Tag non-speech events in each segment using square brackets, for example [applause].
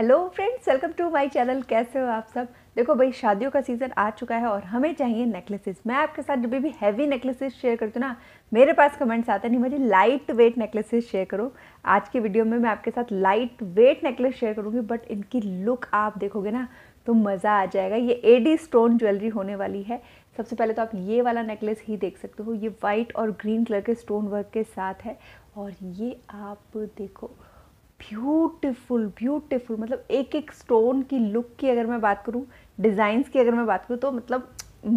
hello friends welcome to my channel कैसे हो आप सब देखो भाई शादियों का सीज़न आ चुका है और हमें चाहिए नेकलेसेस मैं आपके साथ जब भी हैवी नेकलेसेस शेयर करती हूँ ना मेरे पास कमेंट्स आते नहीं मुझे लाइट वेट नेकलेसेस शेयर करो आज की वीडियो में मैं आपके साथ लाइट वेट नेकलेस शेयर करूँगी बट इनकी लुक आप देखोगे ना तो मज़ा आ जाएगा ये एडी स्टोन ज्वेलरी होने वाली है सबसे पहले तो आप ये वाला नेकलेस ही देख सकते हो ये वाइट और ग्रीन कलर के स्टोन वर्क के साथ है और ये आप देखो ब्यूटीफुल ब्यूटीफुल मतलब एक एक स्टोन की लुक की अगर मैं बात करूँ डिज़ाइंस की अगर मैं बात करूँ तो मतलब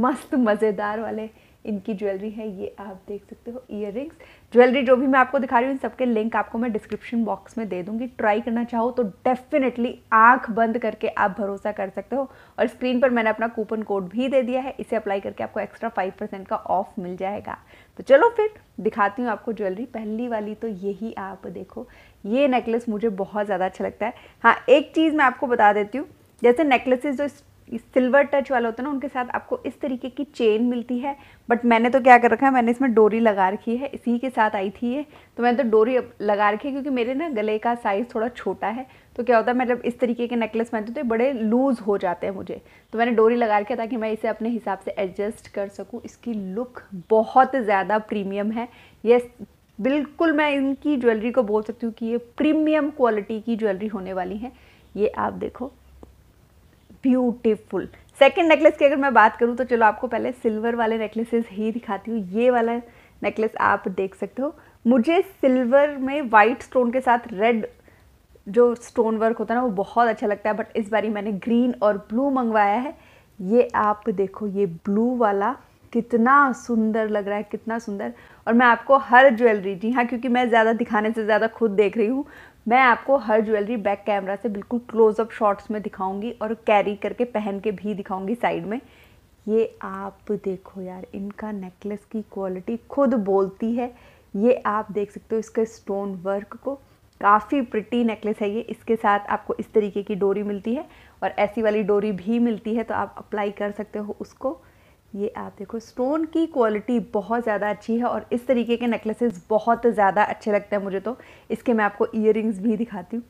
मस्त मज़ेदार वाले इनकी ज्वेलरी है ये आप देख सकते हो ईयर ज्वेलरी जो भी मैं आपको दिखा रही हूँ इन सबके लिंक आपको मैं डिस्क्रिप्शन बॉक्स में दे दूंगी ट्राई करना चाहो तो डेफिनेटली आँख बंद करके आप भरोसा कर सकते हो और स्क्रीन पर मैंने अपना कूपन कोड भी दे दिया है इसे अप्लाई करके आपको एक्स्ट्रा फाइव परसेंट का ऑफ मिल जाएगा तो चलो फिर दिखाती हूँ आपको ज्वेलरी पहली वाली तो यही आप देखो ये नेकलेस मुझे बहुत ज़्यादा अच्छा लगता है हाँ एक चीज़ मैं आपको बता देती हूँ जैसे नेकलेसेस जो सिल्वर टच वाला होता है ना उनके साथ आपको इस तरीके की चेन मिलती है बट मैंने तो क्या कर रखा है मैंने इसमें डोरी लगा रखी है इसी के साथ आई थी ये तो मैंने तो डोरी लगा रखी है क्योंकि मेरे ना गले का साइज़ थोड़ा छोटा है तो क्या होता है मतलब इस तरीके के नेकलेस पहनते तो बड़े लूज़ हो जाते हैं मुझे तो मैंने डोरी लगा रखी है ताकि मैं इसे अपने हिसाब से एडजस्ट कर सकूँ इसकी लुक बहुत ज़्यादा प्रीमियम है ये बिल्कुल मैं इनकी ज्वेलरी को बोल सकती हूँ कि ये प्रीमियम क्वालिटी की ज्वेलरी होने वाली है ये आप देखो ब्यूटिफुल सेकेंड नेकलेस की अगर मैं बात करूँ तो चलो आपको पहले सिल्वर वाले नेकलेसेस ही दिखाती हूँ ये वाला नेकलेस आप देख सकते हो मुझे सिल्वर में वाइट स्टोन के साथ रेड जो स्टोन वर्क होता है ना वो बहुत अच्छा लगता है बट इस बारी मैंने ग्रीन और ब्लू मंगवाया है ये आप देखो ये ब्लू वाला कितना सुंदर लग रहा है कितना सुंदर और मैं आपको हर ज्वेलरी जी हाँ क्योंकि मैं ज़्यादा दिखाने से ज़्यादा खुद देख रही हूँ मैं आपको हर ज्वेलरी बैक कैमरा से बिल्कुल क्लोजअप शॉट्स में दिखाऊंगी और कैरी करके पहन के भी दिखाऊंगी साइड में ये आप देखो यार इनका नेकलेस की क्वालिटी खुद बोलती है ये आप देख सकते हो इसके स्टोन वर्क को काफ़ी प्रिटी नेकलेस है ये इसके साथ आपको इस तरीके की डोरी मिलती है और ऐसी वाली डोरी भी मिलती है तो आप अप्लाई कर सकते हो उसको ये आप देखो स्टोन की क्वालिटी बहुत ज़्यादा अच्छी है और इस तरीके के नेकलेसेस बहुत ज़्यादा अच्छे लगते हैं मुझे तो इसके मैं आपको इयर भी दिखाती हूँ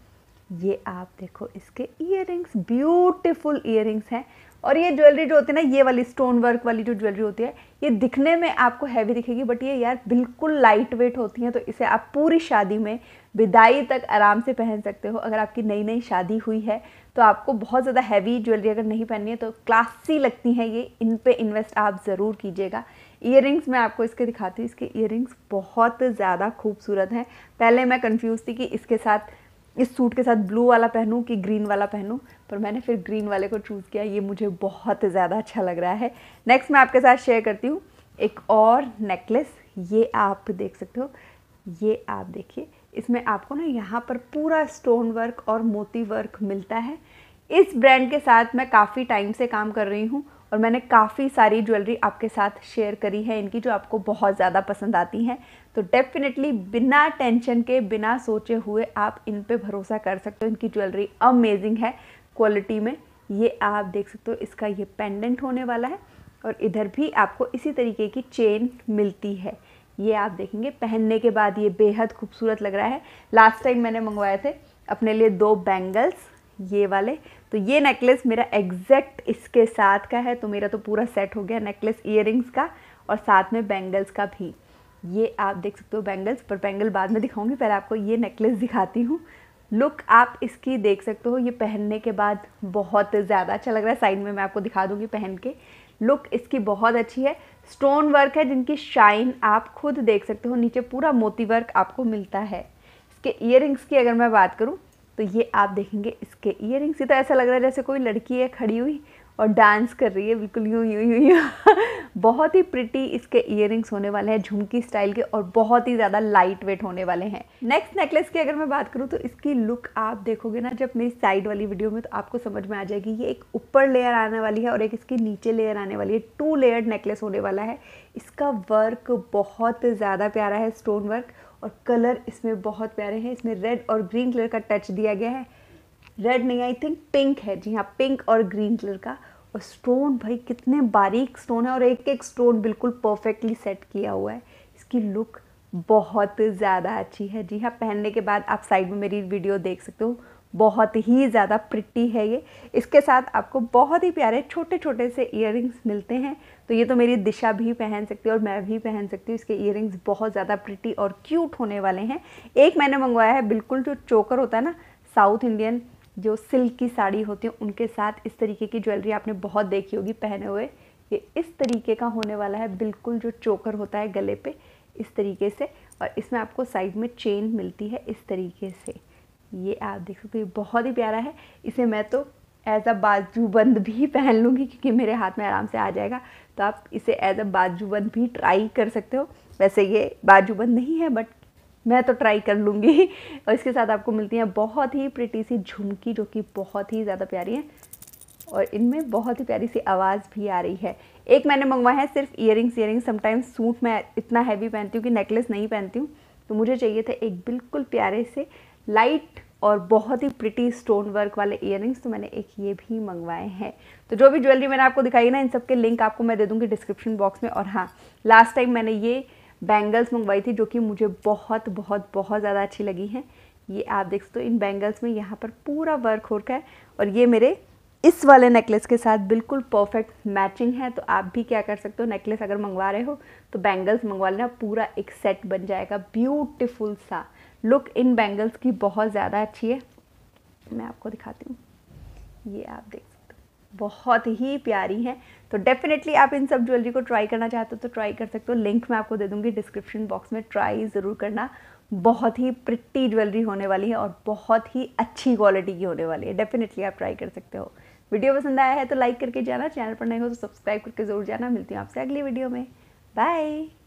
ये आप देखो इसके इयर रिंग्स ब्यूटिफुल इयर हैं और ये ज्वेलरी जो होती है ना ये वाली स्टोन वर्क वाली जो ज्वेलरी होती है ये दिखने में आपको हैवी दिखेगी बट ये यार बिल्कुल लाइट वेट होती हैं तो इसे आप पूरी शादी में विदाई तक आराम से पहन सकते हो अगर आपकी नई नई शादी हुई है तो आपको बहुत ज़्यादा हैवी ज्वेलरी अगर नहीं पहननी है तो क्लासी लगती हैं ये इन पे इन्वेस्ट आप ज़रूर कीजिएगा ईयर मैं आपको इसके दिखाती हूँ इसके ईयर बहुत ज़्यादा खूबसूरत हैं पहले मैं कन्फ्यूज़ थी कि इसके साथ इस सूट के साथ ब्लू वाला पहनूं कि ग्रीन वाला पहनूं पर मैंने फिर ग्रीन वाले को चूज़ किया ये मुझे बहुत ज़्यादा अच्छा लग रहा है नेक्स्ट मैं आपके साथ शेयर करती हूँ एक और नेकलेस ये आप देख सकते हो ये आप देखिए इसमें आपको ना यहाँ पर पूरा स्टोन वर्क और मोती वर्क मिलता है इस ब्रांड के साथ मैं काफ़ी टाइम से काम कर रही हूँ और मैंने काफ़ी सारी ज्वेलरी आपके साथ शेयर करी है इनकी जो आपको बहुत ज़्यादा पसंद आती हैं तो डेफिनेटली बिना टेंशन के बिना सोचे हुए आप इन पर भरोसा कर सकते हो इनकी ज्वेलरी अमेजिंग है क्वालिटी में ये आप देख सकते हो इसका ये पेंडेंट होने वाला है और इधर भी आपको इसी तरीके की चेन मिलती है ये आप देखेंगे पहनने के बाद ये बेहद खूबसूरत लग रहा है लास्ट टाइम मैंने मंगवाए थे अपने लिए दो बैंगल्स ये वाले तो ये नेकलेस मेरा एग्जैक्ट इसके साथ का है तो मेरा तो पूरा सेट हो गया नेकलेस इयर का और साथ में बैंगल्स का भी ये आप देख सकते हो बैंगल्स पर बैंगल बाद में दिखाऊंगी पहले आपको ये नेकलेस दिखाती हूँ लुक आप इसकी देख सकते हो ये पहनने के बाद बहुत ज़्यादा अच्छा लग रहा है साइड में मैं आपको दिखा दूँगी पहन के लुक इसकी बहुत अच्छी है स्टोन वर्क है जिनकी शाइन आप खुद देख सकते हो नीचे पूरा मोती वर्क आपको मिलता है इसके ईयर की अगर मैं बात करूँ तो ये आप देखेंगे इसके ईयर ही तो ऐसा लग रहा है जैसे कोई लड़की है खड़ी हुई और डांस कर रही है बिल्कुल यूँ यूँ यूँ यूँ बहुत ही प्रिटी इसके इयर होने वाले हैं झुमकी स्टाइल के और बहुत ही ज़्यादा लाइट वेट होने वाले हैं नेक्स्ट नेकलेस की अगर मैं बात करूँ तो इसकी लुक आप देखोगे ना जब मेरी साइड वाली वीडियो में तो आपको समझ में आ जाएगी ये एक ऊपर लेयर आने वाली है और एक इसकी नीचे लेयर आने वाली है टू लेयर नेकलेस होने वाला है इसका वर्क बहुत ज़्यादा प्यारा है स्टोन वर्क और कलर इसमें बहुत प्यारे हैं इसमें रेड और ग्रीन कलर का टच दिया गया है रेड नहीं आई थिंक पिंक है जी हाँ पिंक और ग्रीन कलर का और स्टोन भाई कितने बारीक स्टोन है और एक एक स्टोन बिल्कुल परफेक्टली सेट किया हुआ है इसकी लुक बहुत ज़्यादा अच्छी है जी हाँ पहनने के बाद आप साइड में मेरी वीडियो देख सकते हो बहुत ही ज़्यादा प्रिटी है ये इसके साथ आपको बहुत ही प्यारे छोटे छोटे से इयर मिलते हैं तो ये तो मेरी दिशा भी पहन सकती है और मैं भी पहन सकती हूँ इसके इयर बहुत ज़्यादा प्रिटी और क्यूट होने वाले हैं एक मैंने मंगवाया है बिल्कुल जो चोकर होता है ना साउथ इंडियन जो सिल्क की साड़ी होती है उनके साथ इस तरीके की ज्वेलरी आपने बहुत देखी होगी पहने हुए ये इस तरीके का होने वाला है बिल्कुल जो चोकर होता है गले पे इस तरीके से और इसमें आपको साइड में चेन मिलती है इस तरीके से ये आप देख सकते हो बहुत ही प्यारा है इसे मैं तो एज अ बाजूबंद भी [laughs] पहन लूँगी क्योंकि मेरे हाथ में आराम से आ जाएगा तो आप इसे एज अ बाजूबंद भी ट्राई कर सकते हो वैसे ये बाजूबंद नहीं है बट मैं तो ट्राई कर लूँगी और इसके साथ आपको मिलती हैं बहुत ही प्रिटी सी झुमकी जो कि बहुत ही ज़्यादा प्यारी है और इनमें बहुत ही प्यारी सी आवाज़ भी आ रही है एक मैंने मंगवाया है सिर्फ ईयरिंग्स ईयरिंग्स समटाइम्स सूट मैं इतना हैवी पहनती हूँ कि नेकलेस नहीं पहनती हूँ तो मुझे चाहिए थे एक बिल्कुल प्यारे से लाइट और बहुत ही प्रिटी स्टोन वर्क वाले ईयरिंग्स तो मैंने एक ये भी मंगवाए हैं तो जो भी ज्वेलरी मैंने आपको दिखाई ना इन सब के लिंक आपको मैं दे दूँगी डिस्क्रिप्शन बॉक्स में और हाँ लास्ट टाइम मैंने ये बैंगल्स मंगवाई थी जो कि मुझे बहुत बहुत बहुत ज़्यादा अच्छी लगी हैं ये आप देख सकते हो इन बैंगल्स में यहाँ पर पूरा वर्क हो रखा है और ये मेरे इस वाले नेकलेस के साथ बिल्कुल परफेक्ट मैचिंग है तो आप भी क्या कर सकते हो नेकलेस अगर मंगवा रहे हो तो बैंगल्स मंगवा लेना पूरा एक सेट बन जाएगा ब्यूटिफुल सा लुक इन बैंगल्स की बहुत ज़्यादा अच्छी है मैं आपको दिखाती हूँ ये आप देख बहुत ही प्यारी हैं तो डेफिनेटली आप इन सब ज्वेलरी को ट्राई करना चाहते हो तो ट्राई कर सकते हो लिंक मैं आपको दे दूंगी डिस्क्रिप्शन बॉक्स में ट्राई ज़रूर करना बहुत ही प्रिटी ज्वेलरी होने वाली है और बहुत ही अच्छी क्वालिटी की होने वाली है डेफिनेटली आप ट्राई कर सकते हो वीडियो पसंद आया है तो लाइक करके जाना चैनल पर नहीं हो तो सब्सक्राइब करके ज़रूर जाना मिलती हूँ आपसे अगली वीडियो में बाय